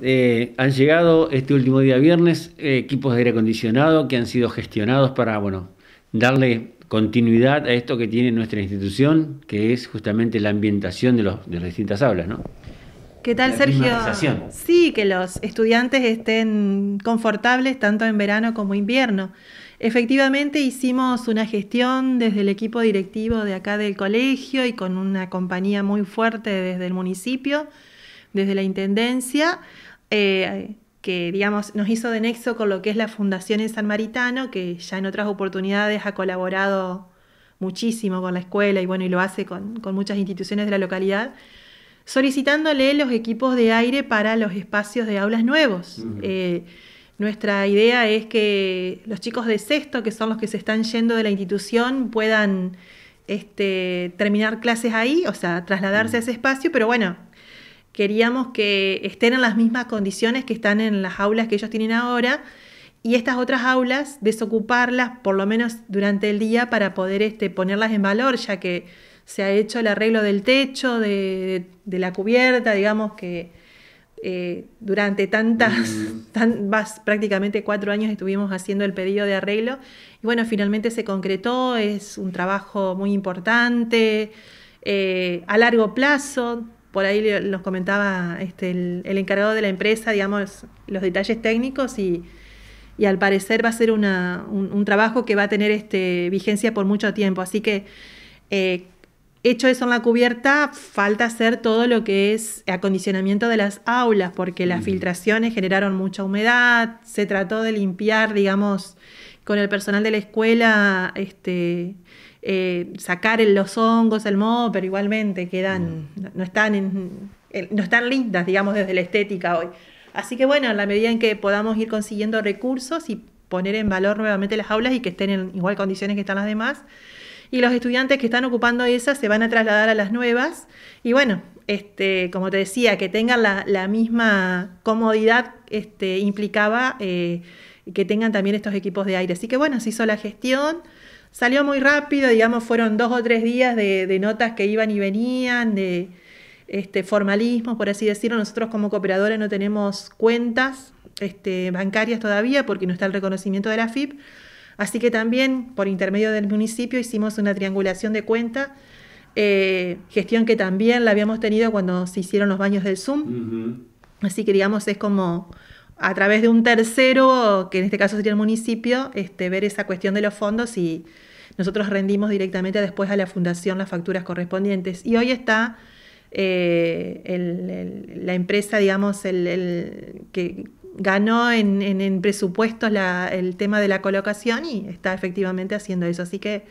Eh, han llegado este último día viernes eh, equipos de aire acondicionado que han sido gestionados para, bueno, darle continuidad a esto que tiene nuestra institución, que es justamente la ambientación de, las distintas aulas, ¿Qué tal, Sergio? Sí, que los estudiantes estén confortables tanto en verano como invierno. Efectivamente, hicimos una gestión desde el equipo directivo de acá del colegio y con una compañía muy fuerte desde el municipio, desde la Intendencia, eh, que digamos, nos hizo de nexo con lo que es la Fundación en San Maritano, que ya en otras oportunidades ha colaborado muchísimo con la escuela y bueno, y lo hace con, muchas instituciones de la localidad, solicitándole los equipos de aire para los espacios de aulas nuevos. Eh, nuestra idea es que los chicos de sexto, que son los que se están yendo de la institución, puedan este, terminar clases ahí, o sea, trasladarse a ese espacio, pero bueno, queríamos que estén en las mismas condiciones que están en las aulas que ellos tienen ahora y estas otras aulas desocuparlas por lo menos durante el día para poder este, ponerlas en valor, ya que se ha hecho el arreglo del techo, de, la cubierta, digamos que eh, durante tantas, mm. prácticamente cuatro años estuvimos haciendo el pedido de arreglo y bueno, finalmente se concretó, es un trabajo muy importante, eh, a largo plazo, por ahí nos comentaba este, el, encargado de la empresa, digamos, los detalles técnicos y, al parecer va a ser una, un, trabajo que va a tener este, vigencia por mucho tiempo. Así que, eh, hecho eso en la cubierta, falta hacer todo lo que es acondicionamiento de las aulas, porque las mm. filtraciones generaron mucha humedad, se trató de limpiar, digamos, con el personal de la escuela, este, eh, sacar los hongos, el moho, pero igualmente quedan, no, están eh, no están lindas, digamos, desde la estética hoy. Así que bueno, en la medida en que podamos ir consiguiendo recursos y poner en valor nuevamente las aulas y que estén en igual condiciones que están las demás. Y los estudiantes que están ocupando esas se van a trasladar a las nuevas. Y bueno, este, como te decía, que tengan la, misma comodidad este, implicaba eh, que tengan también estos equipos de aire. Así que bueno, se hizo la gestión. Salió muy rápido, digamos, fueron dos o tres días de, notas que iban y venían, de este, formalismos, por así decirlo. Nosotros como cooperadores no tenemos cuentas este, bancarias todavía porque no está el reconocimiento de la FIP. Así que también, por intermedio del municipio, hicimos una triangulación de cuenta, eh, gestión que también la habíamos tenido cuando se hicieron los baños del Zoom. Así que digamos es como a través de un tercero, que en este caso sería el municipio, este, ver esa cuestión de los fondos y nosotros rendimos directamente después a la fundación las facturas correspondientes. Y hoy está eh, la empresa, digamos, el, que ganó en, presupuestos el tema de la colocación y está efectivamente haciendo eso. Así que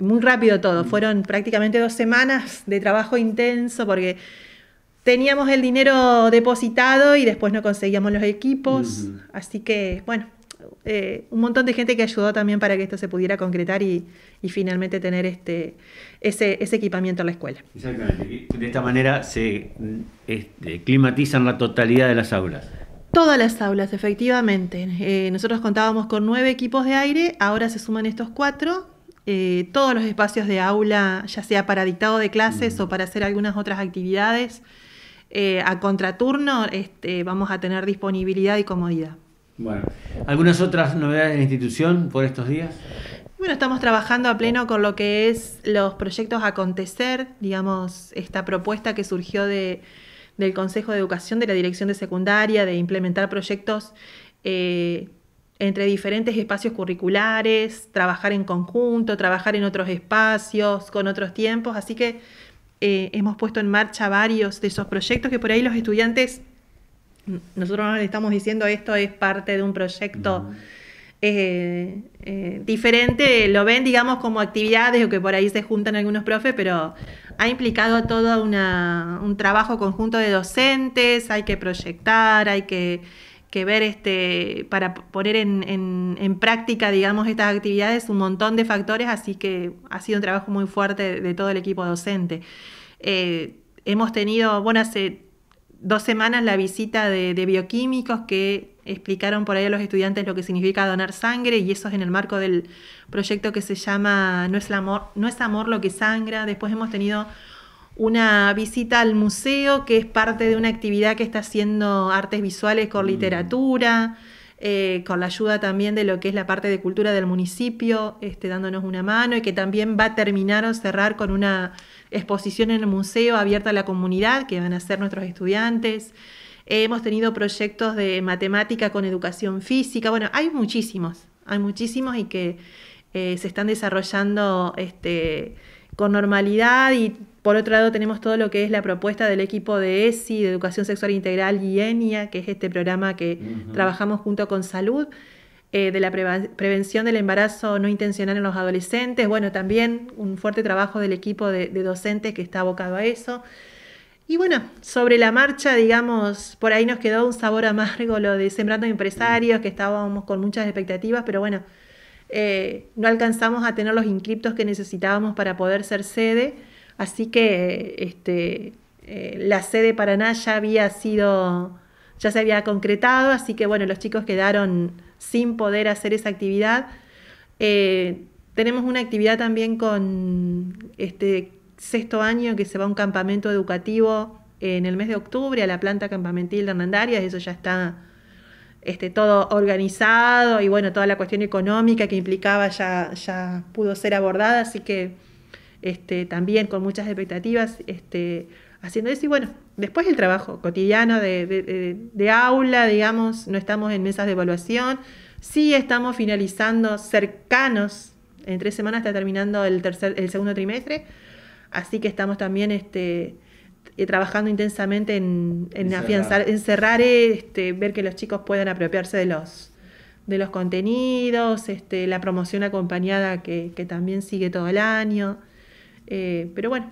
muy rápido todo, mm. fueron prácticamente dos semanas de trabajo intenso porque teníamos el dinero depositado y después no conseguíamos los equipos. Así que, bueno, eh, un montón de gente que ayudó también para que esto se pudiera concretar y, finalmente tener este, ese, equipamiento en la escuela. Exactamente. De esta manera se eh, este, climatizan la totalidad de las aulas. Todas las aulas, efectivamente. Eh, nosotros contábamos con nueve equipos de aire, ahora se suman estos cuatro, todos los espacios de aula, ya sea para dictado de clases o para hacer algunas otras actividades, eh, a contraturno este, vamos a tener disponibilidad y comodidad. Bueno, ¿algunas otras novedades de la institución por estos días? Bueno, estamos trabajando a pleno con lo que es los proyectos Acontecer, digamos, esta propuesta que surgió del Consejo de Educación, de la Dirección de Secundaria, de implementar proyectos eh, entre diferentes espacios curriculares, trabajar en conjunto, trabajar en otros espacios, con otros tiempos. Así que eh, hemos puesto en marcha varios de esos proyectos que por ahí los estudiantes, nosotros no les estamos diciendo esto es parte de un proyecto eh, eh, diferente, lo ven digamos como actividades o que por ahí se juntan algunos profes, pero ha implicado todo un trabajo conjunto de docentes, hay que proyectar, hay que que ver este, para poner en, práctica, digamos, estas actividades, un montón de factores, así que ha sido un trabajo muy fuerte de, todo el equipo docente. Eh, hemos tenido, bueno, hace dos semanas la visita de, bioquímicos que explicaron por ahí a los estudiantes lo que significa donar sangre y eso es en el marco del proyecto que se llama No es, amor, no es amor lo que sangra. Después hemos tenido una visita al museo que es parte de una actividad que está haciendo artes visuales con mm. literatura, eh, con la ayuda también de lo que es la parte de cultura del municipio, este, dándonos una mano y que también va a terminar o cerrar con una exposición en el museo abierta a la comunidad que van a ser nuestros estudiantes. Eh, hemos tenido proyectos de matemática con educación física, bueno, hay muchísimos, hay muchísimos y que eh, se están desarrollando este, con normalidad y por otro lado tenemos todo lo que es la propuesta del equipo de ESI, de Educación Sexual Integral y ENIA, que es este programa que trabajamos junto con salud, eh, de la prevención del embarazo no intencional en los adolescentes. Bueno, también un fuerte trabajo del equipo de, de docentes que está abocado a eso. Y bueno, sobre la marcha, digamos, por ahí nos quedó un sabor amargo lo de Sembrando Empresarios, que estábamos con muchas expectativas, pero bueno, eh, no alcanzamos a tener los inscriptos que necesitábamos para poder ser sede, así que este, eh, la sede Paraná ya había sido, ya se había concretado, así que bueno, los chicos quedaron sin poder hacer esa actividad. Eh, tenemos una actividad también con este sexto año que se va a un campamento educativo en el mes de octubre a la planta campamentil de Hernandarias, eso ya está este, todo organizado y bueno, toda la cuestión económica que implicaba ya, ya pudo ser abordada, así que este, también con muchas expectativas este, haciendo eso. Y bueno, después el trabajo cotidiano de, aula, digamos, no estamos en mesas de evaluación, sí estamos finalizando cercanos, en tres semanas está terminando el, tercer, el segundo trimestre, así que estamos también... Este, eh, trabajando intensamente en, en afianzar, en cerrar, este, ver que los chicos puedan apropiarse de los, de los contenidos, este, la promoción acompañada que, también sigue todo el año. Eh, pero bueno,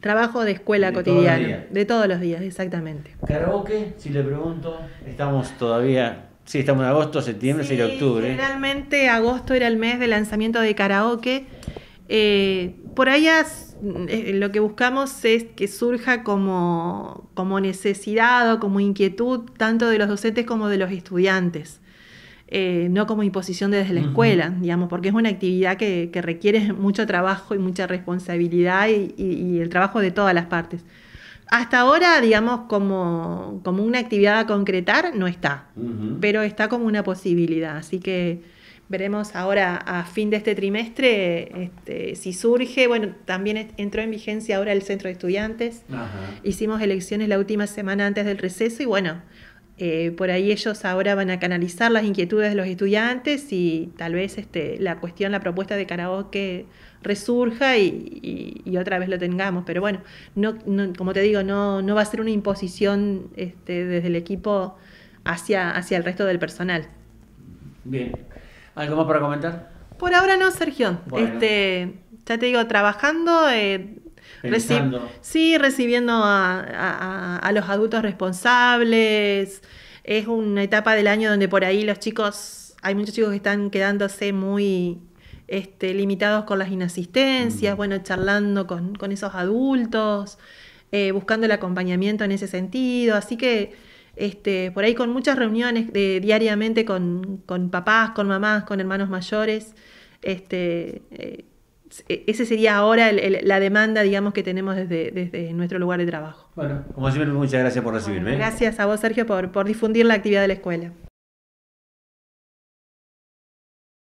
trabajo de escuela cotidiana, de todos los días, exactamente. Karaoke, si le pregunto, estamos todavía Sí, estamos en agosto, septiembre, y de octubre. realmente agosto era el mes de lanzamiento de karaoke. Eh, por ahí has, eh, lo que buscamos es que surja como, necesidad o como inquietud tanto de los docentes como de los estudiantes. Eh, no como imposición desde la escuela, digamos, porque es una actividad que, requiere mucho trabajo y mucha responsabilidad y, el trabajo de todas las partes. Hasta ahora, digamos, como, como una actividad a concretar, no está, pero está como una posibilidad. Así que Veremos ahora a fin de este trimestre este, si surge. Bueno, también entró en vigencia ahora el centro de estudiantes. Hicimos elecciones la última semana antes del receso y bueno, eh, por ahí ellos ahora van a canalizar las inquietudes de los estudiantes y tal vez este, la cuestión, la propuesta de karaoke resurja y, otra vez lo tengamos. Pero bueno, no, como te digo, no, no va a ser una imposición este, desde el equipo hacia, hacia el resto del personal. Bien. ¿Algo más para comentar? Por ahora no, Sergio. Este, ya te digo, trabajando, eh, sí, recibiendo a, los adultos responsables. Es una etapa del año donde por ahí los chicos, hay muchos chicos que están quedándose muy este, limitados con las inasistencias, mm. bueno, charlando con, esos adultos, eh, buscando el acompañamiento en ese sentido. Así que este, por ahí con muchas reuniones diariamente con, papás, con mamás, con hermanos mayores. Este, eh, e-, ese sería ahora la demanda, digamos, que tenemos desde, nuestro lugar de trabajo. Bueno, como siempre, muchas gracias por recibirme. gracias a vos, Sergio, por difundir la actividad de la escuela.